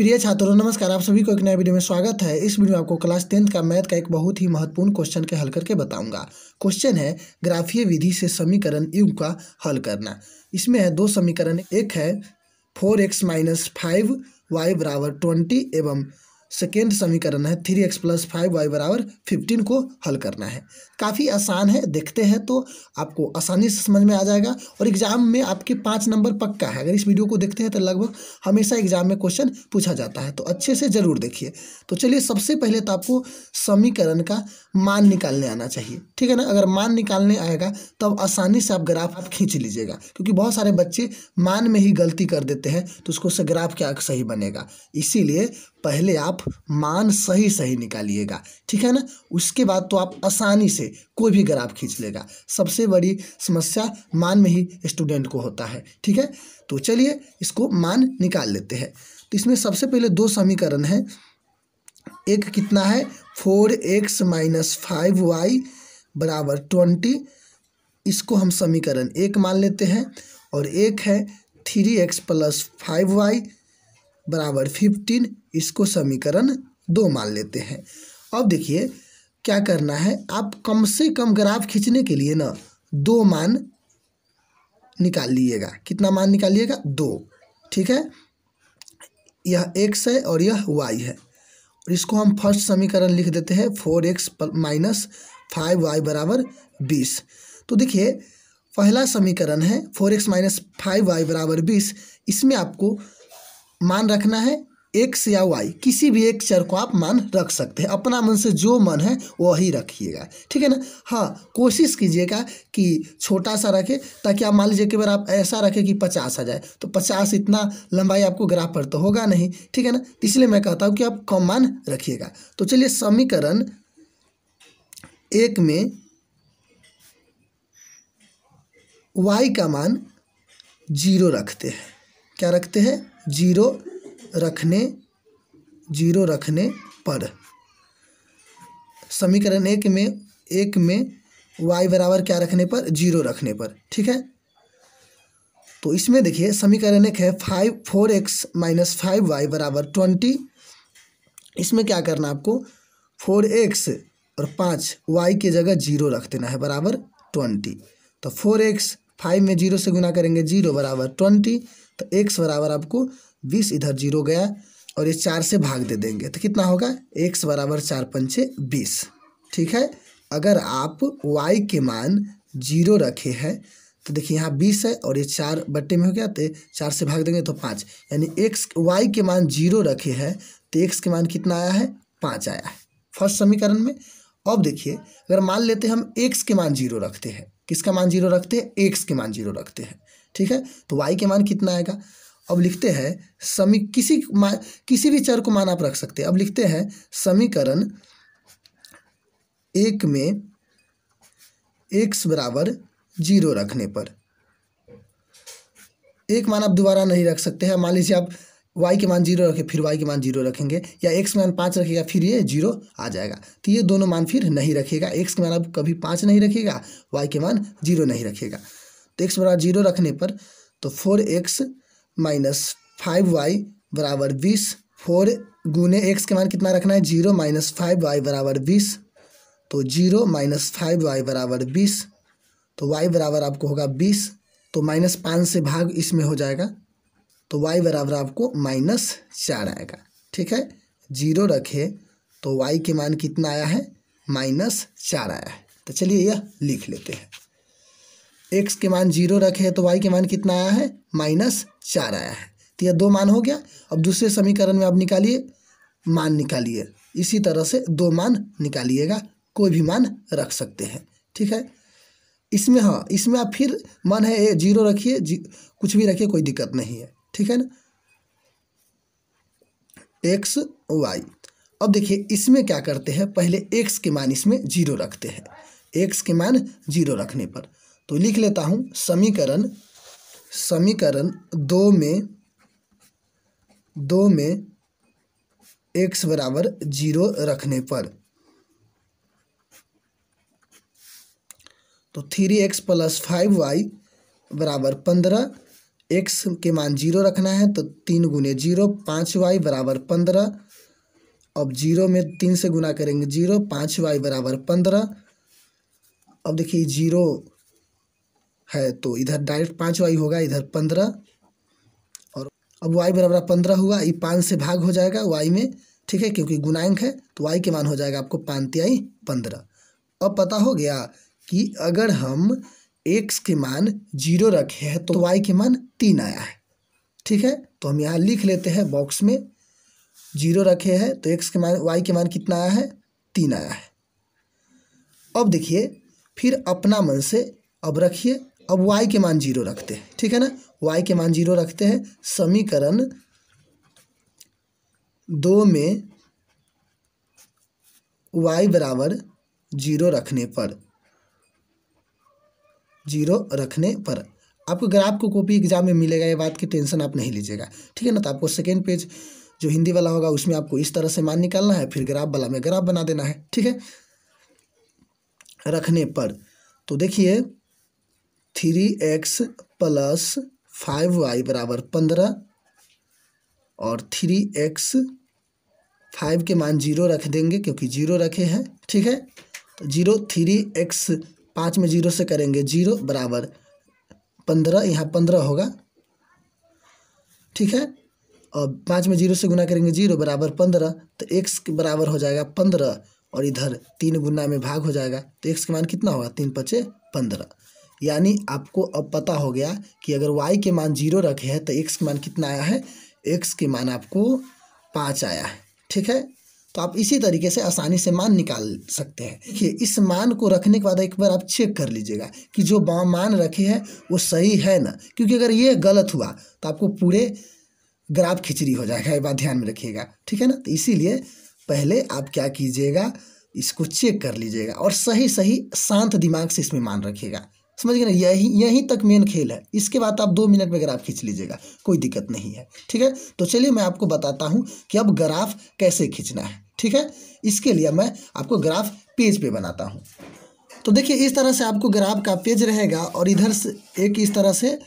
प्रिय छात्रों नमस्कार आप सभी को एक नए वीडियो में स्वागत है इस वीडियो में आपको क्लास टेंथ का मैथ का एक बहुत ही महत्वपूर्ण क्वेश्चन के हल करके बताऊंगा क्वेश्चन है ग्राफीय विधि से समीकरण युग का हल करना इसमें है दो समीकरण एक है four X minus five Y बराबर ट्वेंटी एवं सेकेंड समीकरण है three X plus five Y बराबर फिफ्टीन को हल करना है काफ़ी आसान है देखते हैं तो आपको आसानी से समझ में आ जाएगा और एग्जाम में आपके पाँच नंबर पक्का है अगर इस वीडियो को देखते हैं तो लगभग हमेशा एग्जाम में क्वेश्चन पूछा जाता है तो अच्छे से ज़रूर देखिए तो चलिए सबसे पहले तो आपको समीकरण का मान निकालने आना चाहिए ठीक है ना अगर मान निकालने आएगा तब तो आसानी से आप ग्राफ आप खींच लीजिएगा क्योंकि बहुत सारे बच्चे मान में ही गलती कर देते हैं तो उसको से ग्राफ क्या सही बनेगा इसीलिए पहले आप मान सही सही निकालिएगा ठीक है ना उसके बाद तो आप आसानी से कोई भी ग्राफ खींच लेगा सबसे बड़ी समस्या मान में ही स्टूडेंट को होता है ठीक है तो चलिए इसको मान निकाल लेते हैं तो इसमें सबसे पहले दो समीकरण हैं एक कितना है four X minus five Y बराबर ट्वेंटी इसको हम समीकरण एक मान लेते हैं और एक है three X plus five Y बराबर फिफ्टीन इसको समीकरण दो मान लेते हैं अब देखिए क्या करना है आप कम से कम ग्राफ खींचने के लिए ना दो मान निकाल लीजिएगा कितना मान निकालिएगा दो ठीक है यह एक्स है और यह वाई है और इसको हम फर्स्ट समीकरण लिख देते हैं four X minus five Y बराबर बीस तो देखिए पहला समीकरण है four X minus five Y बराबर बीस इसमें आपको मान रखना है एक्स या वाई किसी भी एक चर को आप मान रख सकते हैं अपना मन से जो मन है वही रखिएगा ठीक है ना हाँ कोशिश कीजिएगा कि छोटा सा रखें ताकि आप मान लीजिए कि बार आप ऐसा रखें कि पचास आ जाए तो पचास इतना लंबाई आपको ग्राफ पर तो होगा नहीं ठीक है ना इसलिए मैं कहता हूँ कि आप कम मान रखिएगा तो चलिए समीकरण एक में वाई का मान जीरो रखते हैं क्या रखते हैं जीरो रखने जीरो रखने पर समीकरण एक में एक में y बराबर क्या रखने पर जीरो रखने पर ठीक है तो इसमें देखिए समीकरण एक है five four X minus five Y बराबर ट्वेंटी इसमें क्या करना आपको फोर एक्स और पाँच वाई की जगह जीरो रख देना है बराबर ट्वेंटी तो फोर एक्स फाइव में जीरो से गुना करेंगे जीरो बराबर ट्वेंटी तो एक्स बराबर आपको बीस इधर जीरो गया और ये चार से भाग दे देंगे तो कितना होगा एक्स बराबर चार पंचे बीस ठीक है अगर आप वाई के मान जीरो रखे हैं तो देखिए यहाँ बीस है और ये चार बट्टे में हो गया तो चार से भाग देंगे तो पाँच यानी एक्स वाई के मान जीरो रखे हैं तो एक्स के मान कितना आया है पाँच आया है फर्स्ट समीकरण में अब देखिए अगर मान लेते हम एक्स के मान जीरो रखते हैं किसका मान जीरो रखते हैं एक्स के मान जीरो रखते हैं ठीक है तो वाई के मान कितना आएगा अब लिखते हैं समी किसी मा किसी भी चर को मान आप रख सकते हैं अब लिखते हैं समीकरण एक में एक्स बराबर जीरो रखने पर एक मान आप दोबारा नहीं रख सकते हैं मान लीजिए आप वाई के मान जीरो रखें फिर वाई के मान जीरो रखेंगे या एक्स मान पाँच रखेगा फिर ये जीरो आ जाएगा तो ये दोनों मान फिर नहीं रखेगा एक्स के मान आप कभी पाँच नहीं रखेगा वाई के मान जीरो नहीं रखेगा तो एक्स बराबर जीरो रखने पर तो four X minus five Y बराबर बीस फोर गुने एक्स के मान कितना रखना है जीरो माइनस फाइव वाई बराबर बीस तो जीरो माइनस फाइव वाई बराबर बीस तो वाई बराबर आपको होगा बीस तो माइनस पाँच से भाग इसमें हो जाएगा तो वाई बराबर आपको माइनस चार आएगा ठीक है जीरो रखे तो वाई के मान कितना आया है माइनस चार आया है तो चलिए यह लिख लेते हैं एक्स के मान जीरो रखे तो वाई के मान कितना आया है माइनस चार आया है तो यह दो मान हो गया अब दूसरे समीकरण में आप निकालिए मान निकालिए इसी तरह से दो मान निकालिएगा कोई भी मान रख सकते हैं ठीक है इसमें हाँ इसमें आप फिर मन है जीरो रखिए जी, कुछ भी रखिए कोई दिक्कत नहीं है ठीक है ना एक्स वाई अब देखिए इसमें क्या करते हैं पहले एक्स के मान इसमें जीरो रखते हैं एक्स के मान जीरो रखने पर तो लिख लेता हूँ समीकरण समीकरण दो में दो में एक्स बराबर जीरो रखने पर तो three X plus five Y बराबर पंद्रह एक्स के मान जीरो रखना है तो तीन गुने जीरो पाँच वाई बराबर पंद्रह अब जीरो में तीन से गुना करेंगे जीरो पाँच वाई बराबर पंद्रह अब देखिए जीरो है तो इधर डायरेक्ट पाँच वाई होगा इधर पंद्रह और अब वाई बराबर पंद्रह हुआ ये पाँच से भाग हो जाएगा वाई में ठीक है क्योंकि गुणांक है तो वाई के मान हो जाएगा आपको पानतियाई पंद्रह अब पता हो गया कि अगर हम एक्स के मान जीरो रखे हैं तो वाई के मान तीन आया है ठीक है तो हम यहाँ लिख लेते हैं बॉक्स में जीरो रखे हैं तो एक्स के मान वाई के मान कितना आया है तीन आया है अब देखिए फिर अपना मन से अब रखिए अब वाई के मान जीरो रखते हैं ठीक है ना वाई के मान जीरो रखते हैं समीकरण दो में y बराबर जीरो रखने पर जीरो रखने पर आपको ग्राफ को कॉपी एग्जाम में मिलेगा ये बात की टेंशन आप नहीं लीजिएगा ठीक है ना तो आपको सेकेंड पेज जो हिंदी वाला होगा उसमें आपको इस तरह से मान निकालना है फिर ग्राफ वाला में ग्राफ बना देना है ठीक है रखने पर तो देखिए three X plus five Y बराबर पंद्रह और थ्री एक्स फाइव के मान जीरो रख देंगे क्योंकि जीरो रखे हैं ठीक है तो जीरो थ्री एक्स पाँच में जीरो से करेंगे जीरो बराबर पंद्रह यहाँ पंद्रह होगा ठीक है और पाँच में जीरो से गुना करेंगे जीरो बराबर पंद्रह तो एक्स के बराबर हो जाएगा पंद्रह और इधर तीन गुना में भाग हो जाएगा तो एक्स के मान कितना होगा तीन पचे पंद्रह यानी आपको अब पता हो गया कि अगर वाई के मान जीरो रखे हैं तो एक्स के मान कितना आया है एक्स के मान आपको पाँच आया है ठीक है तो आप इसी तरीके से आसानी से मान निकाल सकते हैं देखिए इस मान को रखने के बाद एक बार आप चेक कर लीजिएगा कि जो मान रखे हैं वो सही है ना क्योंकि अगर ये गलत हुआ तो आपको पूरे ग्राफ खिचड़ी हो जाएगा ये बात ध्यान में रखिएगा ठीक है ना तो इसीलिए पहले आप क्या कीजिएगा इसको चेक कर लीजिएगा और सही सही शांत दिमाग से इसमें मान रखिएगा समझ गए ना यही यहीं तक मेन खेल है इसके बाद आप दो मिनट में ग्राफ खींच लीजिएगा कोई दिक्कत नहीं है ठीक है तो चलिए मैं आपको बताता हूँ कि अब ग्राफ कैसे खींचना है ठीक है इसके लिए मैं आपको ग्राफ पेज पे बनाता हूँ तो देखिए इस तरह से आपको ग्राफ का पेज रहेगा और इधर से एक इस तरह से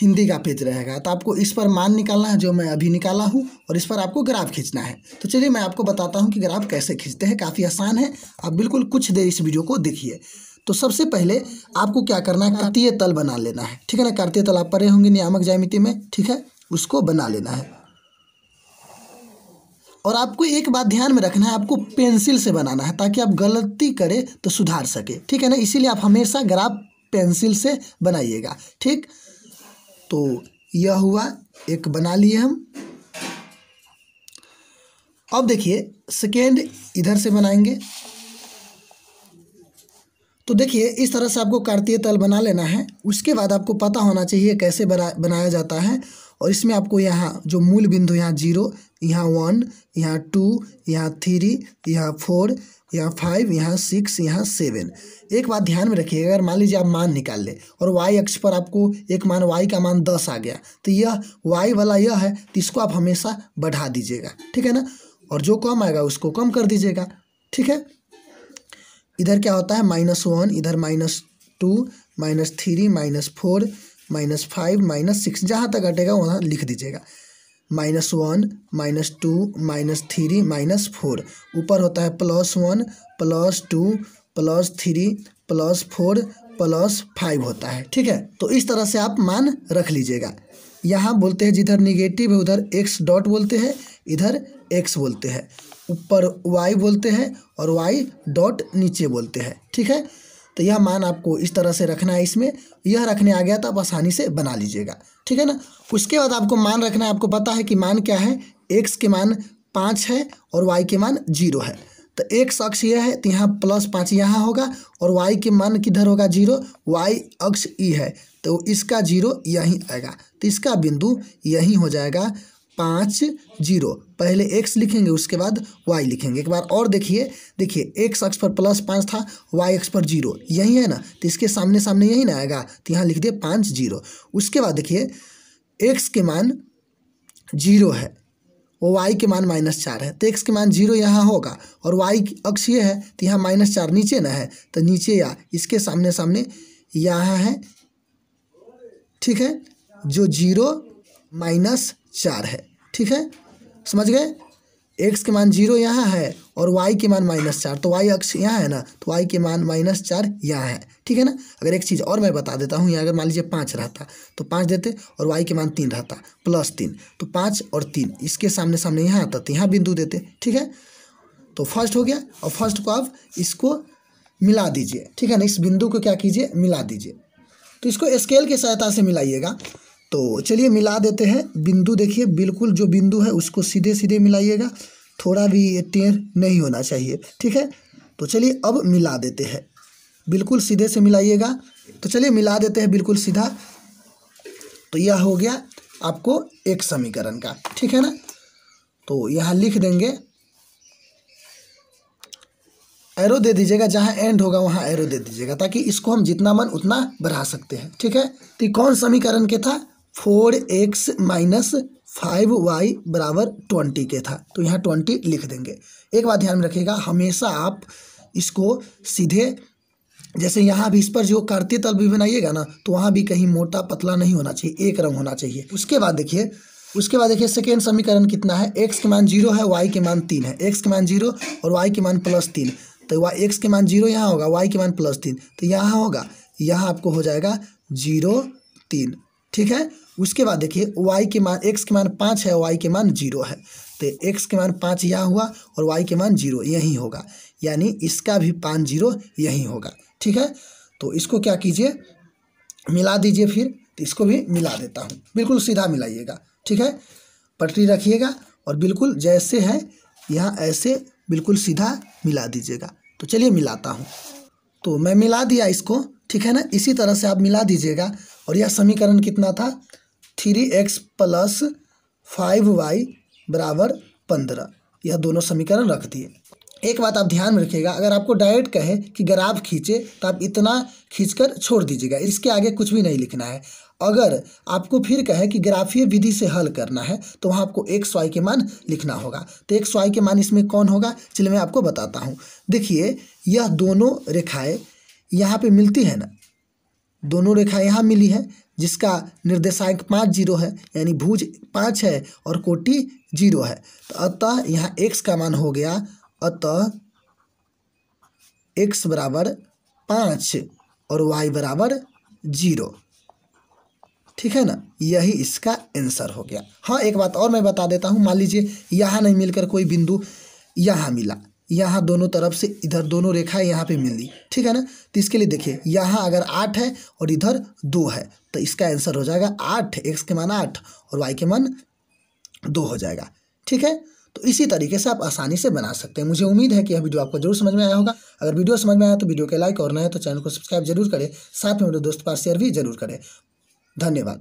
हिंदी का पेज रहेगा तो आपको इस पर मान निकालना है जो मैं अभी निकाला हूँ और इस पर आपको ग्राफ खींचना है तो चलिए मैं आपको बताता हूँ कि ग्राफ कैसे खींचते हैं काफ़ी आसान है आप बिल्कुल कुछ देर इस वीडियो को देखिए तो सबसे पहले आपको क्या करना है कार्तीय तल बना लेना है ठीक है ना कार्तीय तल आप पढ़े होंगे नियामक जयमिति में ठीक है उसको बना लेना है और आपको एक बात ध्यान में रखना है आपको पेंसिल से बनाना है ताकि आप गलती करें तो सुधार सके ठीक है ना इसीलिए आप हमेशा ग्राफ पेंसिल से बनाइएगा ठीक तो यह हुआ एक बना लिए हम अब देखिए सेकेंड इधर से बनाएंगे तो देखिए इस तरह से आपको कार्तीय तल बना लेना है उसके बाद आपको पता होना चाहिए कैसे बना बनाया जाता है और इसमें आपको यहाँ जो मूल बिंदु यहाँ जीरो यहाँ वन यहाँ टू यहाँ थ्री यहाँ फोर यहाँ फाइव यहाँ सिक्स यहाँ सेवन एक बात ध्यान में रखिएगा अगर मान लीजिए आप मान निकाल लें और वाई अक्ष पर आपको एक मान वाई का मान दस आ गया तो यह वाई वाला यह है तो इसको आप हमेशा बढ़ा दीजिएगा ठीक है ना और जो कम आएगा उसको कम कर दीजिएगा ठीक है इधर क्या होता है माइनस वन इधर minus two minus three minus four minus five minus six जहाँ तक हटेगा वहाँ लिख दीजिएगा minus one minus two minus three minus four ऊपर होता है plus one plus two plus three plus four plus five होता है ठीक है तो इस तरह से आप मान रख लीजिएगा यहाँ बोलते हैं जिधर निगेटिव है उधर एक्स डॉट बोलते हैं इधर एक्स बोलते हैं ऊपर वाई बोलते हैं और वाई डॉट नीचे बोलते हैं ठीक है तो यह मान आपको इस तरह से रखना है इसमें यह रखने आ गया तो आप आसानी से बना लीजिएगा ठीक है ना उसके बाद आपको मान रखना है आपको पता है कि मान क्या है एक्स के मान पाँच है और वाई के मान जीरो है तो एक्स अक्ष यह है तो यहाँ प्लस पाँच यहाँ होगा और वाई के मान किधर होगा जीरो वाई अक्ष ई है तो इसका जीरो यहीं आएगा तो इसका बिंदु यहीं हो जाएगा पाँच जीरो पहले एक्स लिखेंगे उसके बाद वाई लिखेंगे एक बार और देखिए देखिए एक्स अक्ष पर प्लस पाँच था वाई अक्ष पर जीरो यही है ना तो इसके सामने सामने यही ना आएगा तो यहाँ लिख दिए पाँच जीरो उसके बाद देखिए एक्स के मान जीरो है वो वाई के मान माइनस चार है तो एक्स के मान जीरो यहाँ होगा और वाई अक्ष ये है तो यहाँ माइनस चार नीचे ना है तो नीचे या इसके सामने सामने यहाँ है ठीक है जो जीरो माइनस चार है ठीक है समझ गए एक्स के मान जीरो यहाँ है और वाई के मान माइनस चार तो वाई अक्ष यहाँ है ना तो वाई के मान माइनस चार यहाँ है ठीक है ना अगर एक चीज़ और मैं बता देता हूँ यहाँ अगर मान लीजिए पाँच रहता तो पाँच देते और वाई के मान तीन रहता प्लस तीन तो पाँच और तीन इसके सामने सामने यहाँ आता तो यहाँ बिंदु देते ठीक है तो फर्स्ट हो गया और फर्स्ट को आप इसको मिला दीजिए ठीक है ना इस बिंदु को क्या कीजिए मिला दीजिए तो इसको स्केल की सहायता से मिलाइएगा तो चलिए मिला देते हैं बिंदु देखिए बिल्कुल जो बिंदु है उसको सीधे सीधे मिलाइएगा थोड़ा भी ये टेर नहीं होना चाहिए ठीक है तो चलिए अब मिला देते हैं बिल्कुल सीधे से मिलाइएगा तो चलिए मिला देते हैं बिल्कुल सीधा तो यह हो गया आपको एक समीकरण का ठीक है ना तो यहाँ लिख देंगे एरो दे दीजिएगा जहाँ एंड होगा वहाँ एरो दे दीजिएगा ताकि इसको हम जितना मन उतना बढ़ा सकते हैं ठीक है तो कौन समीकरण के था four X minus five Y बराबर ट्वेंटी के था तो यहाँ ट्वेंटी लिख देंगे एक बात ध्यान में रखिएगा हमेशा आप इसको सीधे जैसे यहाँ भी इस पर जो कार्तीय तल भी बनाइएगा ना तो वहाँ भी कहीं मोटा पतला नहीं होना चाहिए एक रंग होना चाहिए उसके बाद देखिए उसके बाद देखिए सेकेंड समीकरण कितना है एक्स के मान जीरो है वाई के मान तीन है एक्स के मान जीरो और वाई के मान प्लस तीन तो वाई एक्स के मान जीरो यहाँ होगा वाई के मान प्लस तीन तो यहाँ होगा यहाँ आपको हो जाएगा जीरो तीन ठीक है उसके बाद देखिए वाई के मान एक्स के मान पाँच है वाई के मान जीरो है तो एक्स के मान पाँच यह हुआ और वाई के मान जीरो यही होगा यानी इसका भी पाँच जीरो यही होगा ठीक है तो इसको क्या कीजिए मिला दीजिए फिर तो इसको भी मिला देता हूँ बिल्कुल सीधा मिलाइएगा ठीक है पटरी रखिएगा और बिल्कुल जैसे है यहाँ ऐसे बिल्कुल सीधा मिला दीजिएगा तो चलिए मिलाता हूँ तो मैं मिला दिया इसको ठीक है ना इसी तरह से आप मिला दीजिएगा और यह समीकरण कितना था three X plus five Y बराबर पंद्रह यह दोनों समीकरण रख दिए एक बात आप ध्यान में रखिएगा अगर आपको डायरेक्ट कहे कि ग्राफ खींचे तो आप इतना खींचकर छोड़ दीजिएगा इसके आगे कुछ भी नहीं लिखना है अगर आपको फिर कहे कि ग्राफीय विधि से हल करना है तो वहाँ आपको एक स्वाई के मान लिखना होगा तो एक स्वाई के मान इसमें कौन होगा चलिए मैं आपको बताता हूँ देखिए यह दोनों रेखाएँ यहाँ पर मिलती है ना दोनों रेखाएँ यहाँ मिली है जिसका निर्देशांक पाँच जीरो है यानी भुज पाँच है और कोटि जीरो है तो अतः यहाँ एक्स का मान हो गया अतः एक्स बराबर पाँच और वाई बराबर जीरो ठीक है ना यही इसका आंसर हो गया हाँ एक बात और मैं बता देता हूँ मान लीजिए यहाँ नहीं मिलकर कोई बिंदु यहाँ मिला यहाँ दोनों तरफ से इधर दोनों रेखाएं यहाँ पे मिली ठीक है ना तो इसके लिए देखिए यहाँ अगर आठ है और इधर दो है तो इसका आंसर हो जाएगा आठ एक्स के मान आठ और वाई के मान दो हो जाएगा ठीक है तो इसी तरीके से आप आसानी से बना सकते हैं मुझे उम्मीद है कि यह वीडियो आपको जरूर समझ में आया होगा अगर वीडियो समझ में आया तो वीडियो के लाइक और नए तो चैनल को सब्सक्राइब जरूर करें साथ में मेरे दोस्त पास शेयर भी जरूर करें धन्यवाद